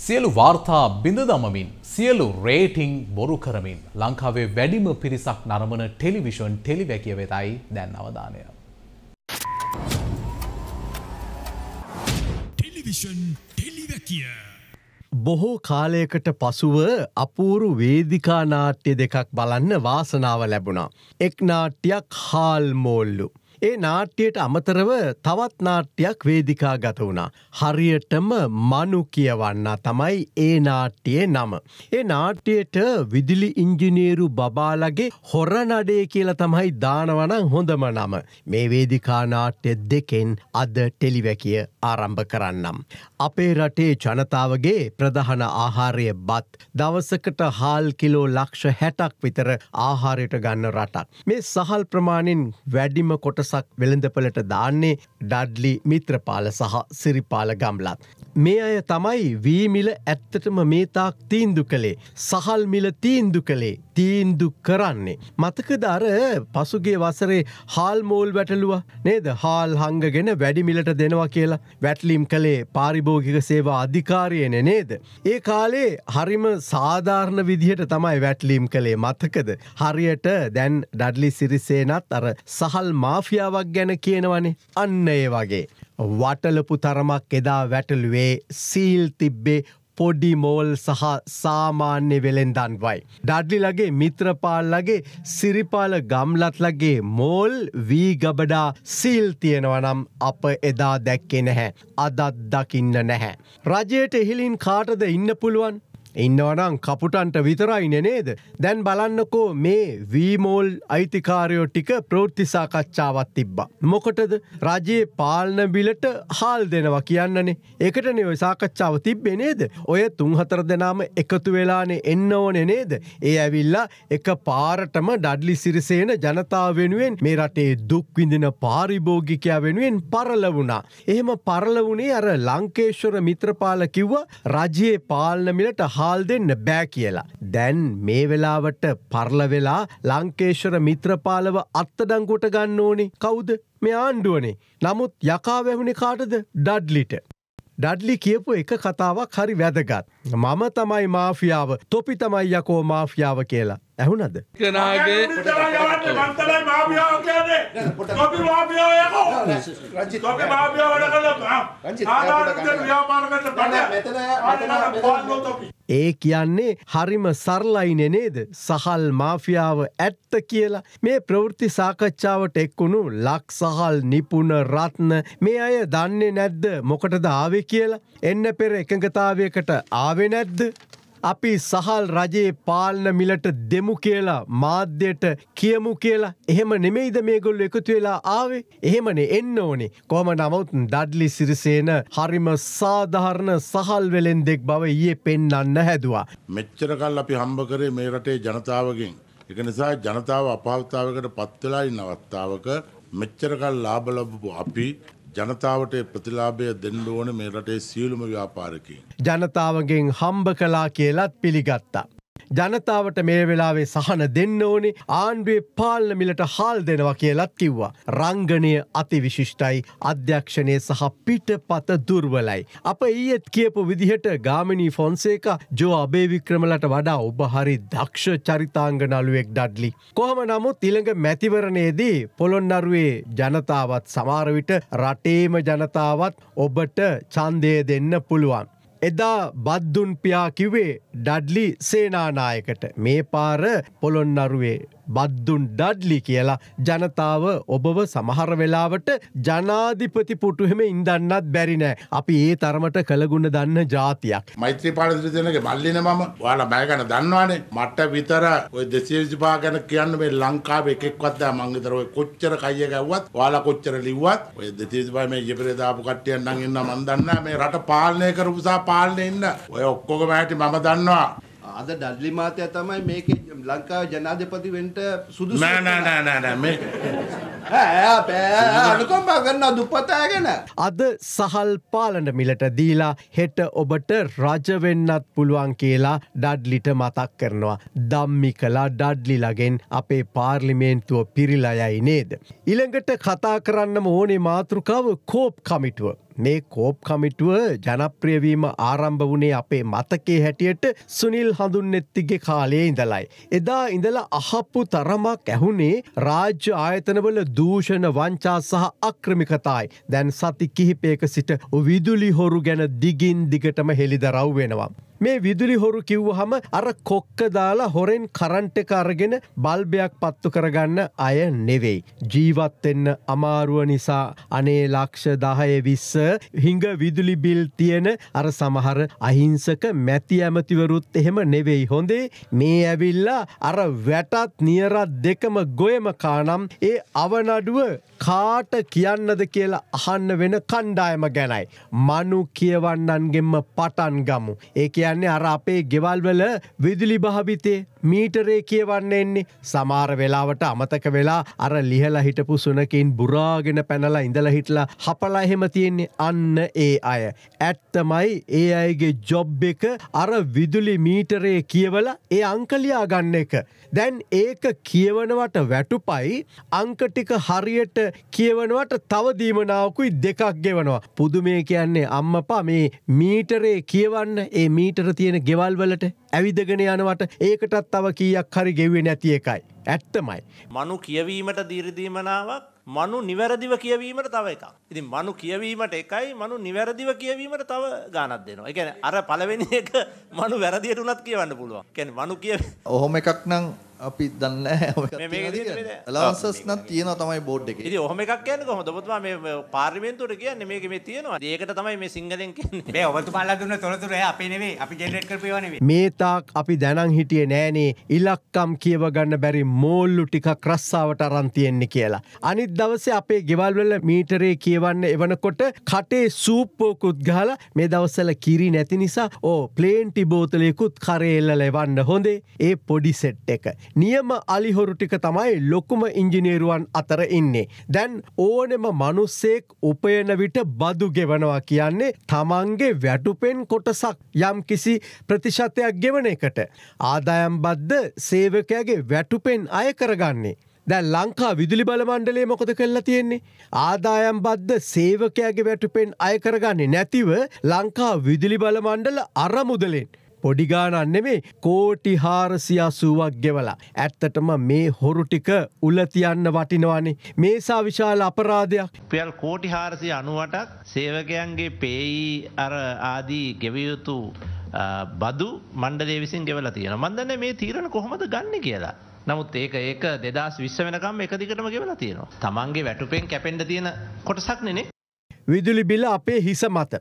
සියලු වාර්තා බිඳ දමමින් සියලු රේටිං බොරු කරමින් ලංකාවේ වැඩිම පිරිසක් නරමන ටෙලිවිෂන් ටෙලිවැකිය වෙතයි දැන් අවධානය. ටෙලිවිෂන් ටෙලිවැකිය. බොහෝ කාලයකට පසුව අපූරු වේදිකා නාට්‍ය දෙකක් බලන්න වාසනාව ලැබුණා. එක් නාට්‍යයක් හාල්මෝල්ලු. ඒ නාට්‍යයට අමතරව තවත් නාට්‍යයක් වේදිකා ගත වුණා. හරියටම මනු කියවන්න තමයි ඒ නාට්‍යයේ නම. ඒ නාට්‍යයට විදිලි ඉංජිනේරු බබාලගේ හොර නඩේ කියලා තමයි දානවනං හොඳම නම. මේ වේදිකා නාට්‍ය දෙකෙන් අද ටෙලිවැකිය ආරම්භ කරන්නම්. අපේ රටේ ජනතාවගේ ප්‍රධහන ආහාරය බත් දවසකට හාල් කිලෝ ලක්ෂ හැටක් විතර ආහාරයට ගන්න රටක්. මේ සහල් ප්‍රමාණින් වැඩිම කොටස කොටසක් වෙළඳපලට දාන්නේ ඩඩ්ලි මිත්‍රපාල සහ සිරිපාල ගම්ලත්. මේ අය තමයි වීමිල ඇත්තටම මේතාක් තීන්දු කළේ සහල් මිල තීන්දු කළේ තීන්දු කරන්නේ. මතකද අර පසුගේ වසරේ හාල්මෝල් වැටලුව නේද හාල් හංගගෙන වැඩිමිලට දෙනවා කියලා වැටලිම් කළේ පාරිභෝගික සේවා අධිකාරයන නේද. ඒ කාලේ හරිම සාධාරණ විදිහට තමයි වැටලීම් කළේ මතකද. හරියට දැන් ඩඩ්ලි සිරිසේනත් අර සහල් මාෆිය මාෆියාවක් ගැන කියනවනේ අන්න ඒ වගේ. වටලපු තරමක් එදා වැටලුවේ සීල් තිබ්බේ පොඩි මෝල් සහ සාමාන්‍ය වෙළෙන්දන් වයි. ඩඩ්ලිලගේ මිත්‍රපාල්ලගේ සිරිපාල ගම්ලත්ලගේ මෝල් වී ගබඩා සිල් තියෙනවනම් අප එදා දැක්කෙ නැහැ. අදත් දකින්න නැහැ. රජයට එහිලින් කාටද ඉන්න පුළුවන් ඉන්නවනම් කපුටන්ට විතරයින නේද. දැන් බලන්නකෝ මේ වීමෝල් අයිතිකාරයෝ ටික ප්‍රෘත්තිසාකච්ඡාවත් තිබ්බා. මොකටද රජයේ පාලන බිලට හාල් දෙනවා කියන්නනේ. ඒකටන ඔය සාකච්ඡාව තිබ්බේ නේද. ඔය තුන්හතර දෙනාම එකතු වෙලානේ එන්න ඕනෙ නේද. ඒ ඇවිල්ලා එක පාරටම ඩඩ්ලි සිරිසේන ජනතාව වෙනුවෙන් මේ රටේ දුක්විඳින පාරිභෝගිකයා වෙනුවෙන් පරල වුණා. එහෙම පරල වුණේ අර ලංකේශ්වර මිත්‍රපාල කිව්ව රජයේ පාලනමිලට හා හාල් දෙන්න බෑ කියලා. දැන් මේ වෙලාවට පරලවෙලා ලංකේශ්වර මිත්‍රපාලව අත්තඩංකොට ගන්න ඕනි කවුද මේ ආණ්ඩුවනේ. නමුත් යකා වැැහුණේ කාටද ඩඩ්ලිට. ඩඩ්ලි කියපු එක කතාවක් හරි වැදගත්. මම තමයි මාෆියාව තොපි තමයි යකෝ මාෆියාව කියලා. ඇහුනද කෙනගේ ඒ කියන්නේ හරිම සරලයිනෙ නේද සහල් මාෆියාව ඇත්ත කියලා මේ ප්‍රවෘත්ති සාකච්ඡාවට එක්වුණු ලක් සහල් නිපුන රත්න මේ අය දන්නේ නැද්ද මොකටද ආවේ කියලා එන්න පෙර එකඟතාවයකට ආවේ නැද්ද අපි සහල් රජයේ පාලන මිලට දෙමු කියලා මාධ්‍යයට කියමු කියලා එහෙම නෙමෙයිද මේගොල්ල එකතු වෙලා ආවේ එහෙමනේ එන්න ඕනේ කොහම නමුත් ඩඩ්ලි සිරිසේන හරිම සාධාරණ සහල් වෙලෙන් දෙක් බව ඊයේ පෙන්වන්න හැදුවා මෙච්චර කල් අපි හම්බ කරේ මේ රටේ ජනතාවගෙන් ඒක නිසා ජනතාව අපහසුතාවයකට පත් වෙලා ඉන්න අවස්ථාවක මෙච්චර කල් ලාභ ලැබපු අපි ජනතාවට ප්‍රතිලාභය දෙන්න ඕන මේ රටේ සියලුම ව්‍යාපාරකින්. ජනතාවගෙන් හම්බ කලා කියලත් පිළිගත්තා. ජනතාවට මේ වෙලාවේ සහන දෙන්න ඕනේ ආණ්ඩුවේ පාලන මිලට හාල් දෙනවා කියලත් කිව්වා. රංගනය අතිවිශිෂ්ටයි අධ්‍යක්ෂණය සහ පිටපත දුර්වලයි. අප ඊයත් කියපු විදිහට ගාමිණී ෆොන්සේක ජෝ අබේවික්‍රමලට වඩා ඔබ හරි දක්ෂ චරිතාංග නළුවෙක් ඩඩ්ලි. කොහම නමුත් තිළඟ මැතිවරණයේදී පොළොන්නරුවේ ජනතාවත් සමාරවිට රටේම ජනතාවත් ඔබට චන්දය දෙන්න පුළුවන්. එදා බද්දුන් පියා කිව්වේ ඩඩ්ලි සේනානායකට මේ පාර පොළොන්නරුවේ බද්දුන් ඩඩ්ලි කියලා ජනතාව ඔබව සමහර වෙලාවට ජනාධිපති පුටුහෙම ඉන්දන්නත් බැරිනෑ අපි ඒ තරමට කළගුණ දන්න ජාතියක් මෛත්‍රී පාලසිතනගේ මල්ලින මම වාලා බෑගන දන්නවානේ මට විතර ඔය දෙසේවිසිපා ගැන කියන්න මේ ලංකාව එකෙක්වත්දා මංගතරව කොච්චර කයිය ගැව්වත් වාලා කොච්චර ලිව්වත් ඔය දෙතිසිපා මේ යෙපරේදාපු කට්ටියන් නම් ඉන්න මන් දන්න මේ රට පාලනය කරපුසා පාලනය ඉන්න ඔය ඔක්කොක මෑටි මම දන්නවා අද ඩඩ්ලි මහත්තයා තමයි මේකේ ලංකාවේ ජනාධිපති වෙන්න සුදුසු නෑ නෑ නෑ නෑ නෑ මේක ඈ බෑ අනුකම්ප කරන දුප්පතයගෙන අද සහල් පාලන මිලට දීලා හෙට ඔබට රජ වෙන්නත් පුළුවන් කියලා ඩඩ්ලිට මතක් කරනවා ධම්මිකලා ඩඩ්ලිලාගෙන් අපේ පාර්ලිමේන්තුව පිරිලා යයි නේද ඊළඟට කතා කරන්නම ඕනේ මාතෘකාව කෝප් කමිටුව මේ කෝප් කමිටුව ජනප්‍රියවීම ආරම්භ වුණේ අපේ මතකේ හැටියට සුනිල් හඳුන්නෙත්තිගේ කාලයේ ඉඳලයි. එදා ඉඳල අහප්පු තරමක් ඇහුණේ රාජ්‍ය ආයතනවල දූෂණ වංචා සහ අක්‍රමිකතායි දැන් සති කිහිපේක සිට විදුලි හොරු ගැන දිගින් දිගටම හෙළිදරව් වෙනවා. මේ විදුලි හොරු කිව්වහම අර කොක්ක දාලා හොරෙන් කරන්ට එක අරගෙන බල්බයක් පත්තු කරගන්න අය නෙවෙයි. ජීවත්වෙන්න අමාරුව නිසා අනේ ලක්ෂ දහය විස්ස හිඟ විදුලි බිල් තියෙන අර සමහර අහිංසක මැති ඇමතිවරුත් එහෙම නෙවෙයි හොඳේ මේ ඇවිල්ලා අර වැටත් නියරත් දෙකම ගොයම කානම් ඒ අවනඩුව කාට කියන්නද කියලා අහන්න වෙන කණ්ඩායම ගැනයි. මනු කියවන්නන්ගෙම පටන් ගමු. ඒක කියන්නේ අර අපේ ගෙවල්වල විදුලි භාවිතය මීටරේ කියවන්න එන්නේ සමාර වෙලාවට අමතක වෙලා අර ලිහලා හිටපු සුනකින් බුරාගෙන පැනලා ඉඳල හිටලා හපලා එහෙම තියෙන්නේ අන්න ඒ අය. ඇත්තමයි ඒ අයගේ ජොබ් එක අර විදුලි මීටරේ කියවල ඒ අංකලයා ගන්න එක. දැන් ඒක කියවනවට වැටුපයි අංකටික හරියට කියවනවට තවදීමනාවකුයි දෙකක් ගෙවනවා. පුදුමේ කියන්නේ අම්මපා මේ මීටරේ කියවන්න ඒ මීටර තියෙන ගෙවල්වලට ඇවිදගෙන යනවට ඒකටත් තව කීයක් හරි ගෙවේ නැති එකයි. ඇත්තමයි. මනු කියවීමට දීරදීමනාවක් මනු නිවැරදිව කියවීමට තව එකක්. ඉති මනු කියවීමට එකයි මනු නිවැරදිව කියවීමට තව ගානත් දෙනවා. එකැන අර පලවෙනි එක මනු වැරදියට උනත් කියවන්න පුළුවන් කැන මනු කිය ඔහොම එකක් නං අපි දන්නේ ලයිසන්ස්නක් තියෙනවා තමයි බෝඩ් එකේ. ඉතින් ඔහම එකක් කියන්නේ කොහොමද? ඔබතුමා මේ පාර්ලිමේන්තුවට කියන්නේ මේක මේ තියෙනවා. ඒකට තමයි මේ සිංහලෙන් කියන්නේ. මේ ඔබතුමාලා දුන්න තොරතුරු එහා අපේ නෙවෙයි. අපි ජෙනරේට් කරපු ඒවා නෙවෙයි. මේ තාක් අපි දැනන් හිටියේ නෑනේ ඉලක්කම් කියව ගන්න බැරි මෝල්ලු ටිකක් රස්සාවට අරන් තියෙන්නේ කියලා. අනිත් දවසේ අපේ ගෙවල් වල මීටරේ කියවන්න එවනකොට කටේ සූප්පෝකුත් ගහලා මේ දවස්වල කිරි නැති නිසා ඕ ප්ලේන්ටි බෝතලයකුත් කරේ එල්ලලා එවන්න හොඳේ. ඒ පොඩි සෙට් එක. නියම අලිහොරු ටික තමයි ලොකුම ඉංජිනේරුවන් අතර ඉන්නේ. දැන් ඕනෙම මනුස්සෙක් උපයන විට බදු ගෙවනවා කියන්නේ තමන්ගේ වැටුපෙන් කොටසක් යම් කිසි ප්‍රතිශතයක් ගෙවන එකට. ආදායම් බද්ධ සේවකයාගේ වැටුපෙන් අය කරගන්නේ. දැ ලංකා විදුලි බලමණ්ඩලේ මොකද කරලා තියෙන්නේ. ආදායම් බද්ධ සේවකයාගේ වැටුපෙන් අයකරගන්නේ නැතිව ලංකා විදුලි බලමණ්ඩල අරමුදලෙන්. පොඩිගානන්නෙමේ කෝටි හාරසියාසුවක් ගෙවලා. ඇත්තටම මේ හොරුටික උලතියන්න වටිනවානේ. මේසා විශාල අපරාධයක්. පියල් කෝටි හාරසි අනුවටක් සේවකයන්ගේ පේයි අර ආදී ගෙවියුතු බදු මණ්ඩලේ විසින් ගෙවල තියෙන මන්දන්න මේ තීරණ කොහොමද ගන්න කියලා. නමුත් ඒක ඒක දෙදස් විශ්ව වෙනකම් එකදිකටම ගෙවල තියෙනවා. තමන්ගේ වැටුපෙන් කැපෙන්ඩ තියෙන කොටසක් නෙනේ. විදුලි බිල අපේ හිස මත.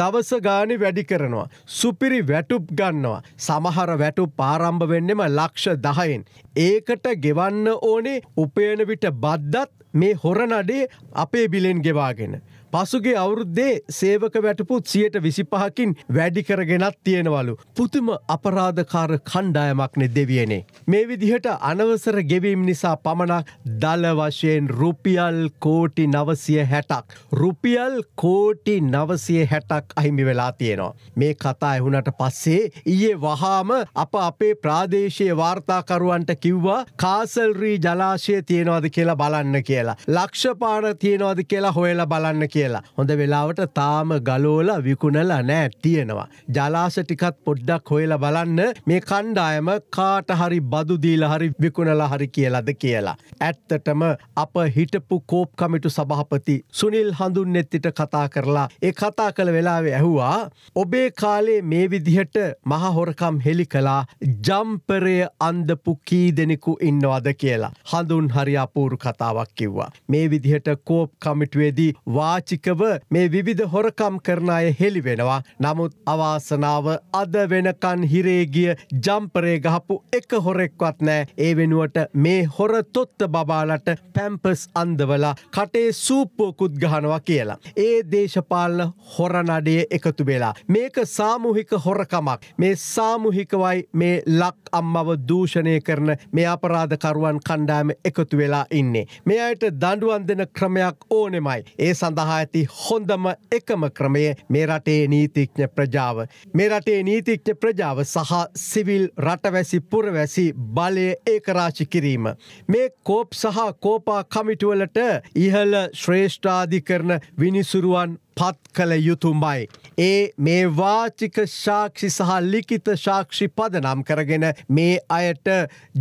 දවස ගානි වැඩි කරනවා. සුපිරි වැටුප් ගන්නවා. සමහර වැටුප් පාරම්භ වෙන්නෙම ලක්ෂ දහයෙන්. ඒකට ගෙවන්න ඕනේ උපයන විට බද්දත් මේ හොරනඩේ අපේ බිලෙන් ගෙවාගෙන. පසුගේ අවුරුද්දේ සේවක වැටපුත් සියයට විසි පහකින් වැඩිකරගෙනත් තියෙනවලු. පුතුම අපරාධකාර කණ්ඩායමක්නෙ දෙවියනේ. මේ විදිහට අනවසර ගෙවීම් නිසා පමණක් දල වශයෙන් රුපියල් කෝටි නවසිය හැටක්. රුපියල් කෝටි නවසිය හැටක් අහිමි වෙලා තියෙනවා. මේ කතා එහුනට පස්සේ ඊයේ වහාම අප අපේ ප්‍රාදේශය වාර්තාකරුවන්ට කිව්වා කාසල්රී ජලාශය තියෙනවාද කියලා බලන්න කියලා. ලක්ෂපාන තියෙනවාද කියලා හොයලා බලන්න කියලා. කියලා. හොඳ වෙලාවට තාම ගලෝල විකුණලා නෑ තියෙනවා. ජලාස ටිකත් පොඩ්ඩක් හොයලා බලන්න මේ කණ්ඩායම කාට හරි බදුදීල හරි විකුණලා හරි කියලද කියලා. ඇත්තටම අප හිටපු කෝප් කමිටු සභහපති සුනිල් හඳුන්නෙත්තිට කතා කරලා ඒ කතා කළ වෙලාවේ ඇහුවා ඔබේ කාලේ මේ විදිහට මහහොරකම් හෙළි කලා ජම්පරය අන්දපු කී දෙනෙකු ඉන්නවද කියලා. හඳුන් හරි අපූරු කතාවක් කිව්වා. මේ විදිහට කෝප් කමිටුවේදී වාචි යාන්ත්‍රිකව මේ විවිධ හොරකම් කරන අය හෙළිවෙනවා. නමුත් අවාසනාව අද වෙනකන් හිරේගිය ජම්පරේ ගහපු එක හොරෙක්වත් නෑ. ඒ වෙනුවට මේ හොර තොත්ත බබාලට පැම්පස් අන්දවලා කටේ සූප්පෝකුත් ගහනවා කියලා. ඒ දේශපාලන හොරනඩේ එකතු වෙලා. මේක සාමුහික හොරකමක්. මේ සාමුහිකවයි මේ ලක් අම්මව දූෂණය කරන මේ අපරාධකරුවන් කණ්ඩායම එකතු වෙලා ඉන්නේ. මේ අයට දඩුවන් දෙන ක්‍රමයක් ඕනෙමයි. ඒ සඳහා සඳහා ඇති හොඳම එකම ක්‍රමය මේ රටේ නීතිඥ ප්‍රජාව. මේ රටේ නීතිඥ ප්‍රජාව සහ සිවිල් රටවැසි පුරවැසි බලය ඒකරාචි කිරීම. මේ කෝප් සහ කෝපා කමිටුවලට ඉහළ ශ්‍රේෂ්ඨාධිකරන විනිසුරුවන් පත් කළ යුතුමයි. ඒ මේ වාචික ශාක්ෂි සහ ලිකිත ශාක්ෂි පදනම් කරගෙන මේ අයට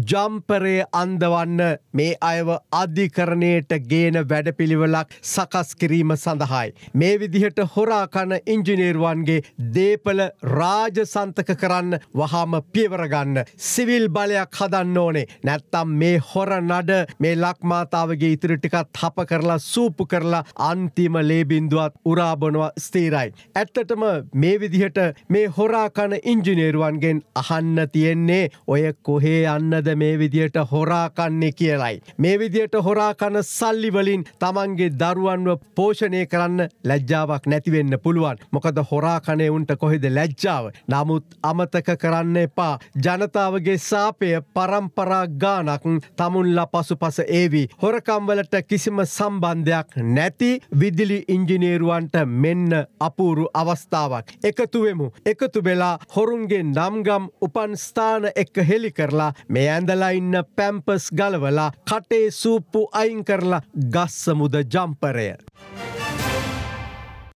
ජම්පරය අන්දවන්න මේ අයව අධිකරණයට ගේන වැඩපිළිවෙලක් සකස් කිරීම සඳහායි. මේ විදිහට හොරාකන ඉංජිනේරුවන්ගේ දේපල රාජසන්තක කරන්න වහාම පියවරගන්න සිවිල් බලයක් හදන්න ඕනේ නැත්තම් මේ හොර නඩ මේ ලක්මාතාවගේ ඉතිරිටිකත් හප කරලා සූපු කරලා අන්තිම ලේබින්දුවත් උරාබනවා ස්තීරයි. ඇත්ත ඇත්තටම මේ විදිහට මේ හොරාකන ඉංජිනේරුවන්ගෙන් අහන්න තියෙන්නේ ඔය කොහේ අන්නද මේ විදියට හොරාකන්නේ කියලයි. මේ විදියට හොරාකන සල්ලිවලින් තමන්ගේ දරුවන්ව පෝෂණය කරන්න ලැජ්ජාවක් නැතිවෙන්න පුළුවන්. මොකද හොරාකනේ උන්ට කොහෙද ලැජ්ජාව. නමුත් අමතක කරන්න එපා ජනතාවගේ සාපය පරම්පරා ගානක් තමුන්ලා පසු පස ඒවි. හොරකම්වලට කිසිම සම්බන්ධයක් නැති විදිලි ඉංජිනේරුවන්ට මෙන්න අපූරු අව අවස්ථාවක්. එකතුවෙමු එකතු වෙලා හොරුන්ගේ නම්ගම් උපන්ස්ථාන එක්ක හෙළි කරලා මේ ඇඳලා ඉන්න පැම්පස් ගලවලා කටේ සූප්පු අයින් කරලා ගස්සමුද ජම්පරය.